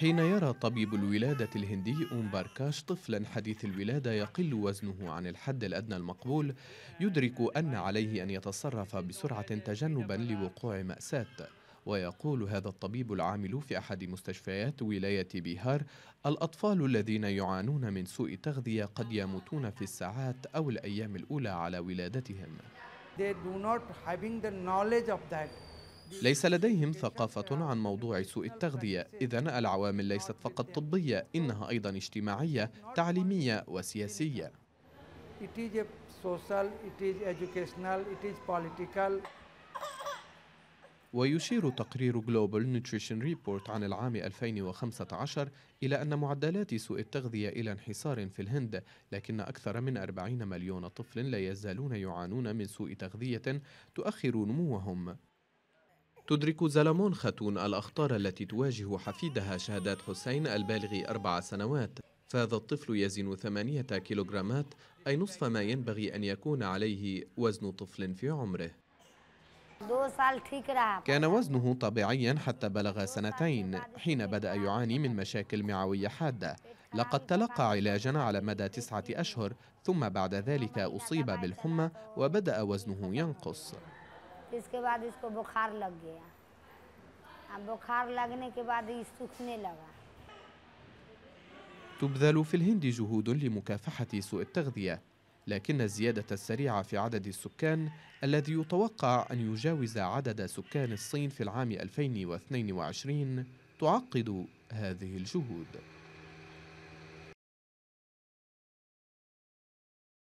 حين يرى طبيب الولادة الهندي أم باركاش طفلا حديث الولادة يقل وزنه عن الحد الأدنى المقبول يدرك أن عليه أن يتصرف بسرعة تجنبا لوقوع مأساة ويقول هذا الطبيب العامل في أحد مستشفيات ولاية بيهار الأطفال الذين يعانون من سوء تغذية قد يموتون في الساعات أو الأيام الأولى على ولادتهم They do not having the knowledge of that. ليس لديهم ثقافة عن موضوع سوء التغذية إذا العوامل ليست فقط طبية إنها أيضا اجتماعية تعليمية وسياسية ويشير تقرير جلوبال نيوتريشن ريبورت عن العام 2015 إلى أن معدلات سوء التغذية إلى انحسار في الهند لكن أكثر من 40 مليون طفل لا يزالون يعانون من سوء تغذية تؤخر نموهم تدرك زلمون خاتون الأخطار التي تواجه حفيدها شهادات حسين البالغ أربع سنوات فهذا الطفل يزن ثمانية كيلوغرامات أي نصف ما ينبغي أن يكون عليه وزن طفل في عمره كان وزنه طبيعيا حتى بلغ سنتين حين بدأ يعاني من مشاكل معوية حادة لقد تلقى علاجا على مدى تسعة أشهر ثم بعد ذلك أصيب بالحمى وبدأ وزنه ينقص इसके बाद इसको बुखार लग गया अब बुखार लगने के बाद ये सूखने लगा تبذل في الهند جهود لمكافحة سوء التغذية لكن الزيادة السريعة في عدد السكان الذي يتوقع أن يجاوز عدد سكان الصين في العام 2022 تعقد هذه الجهود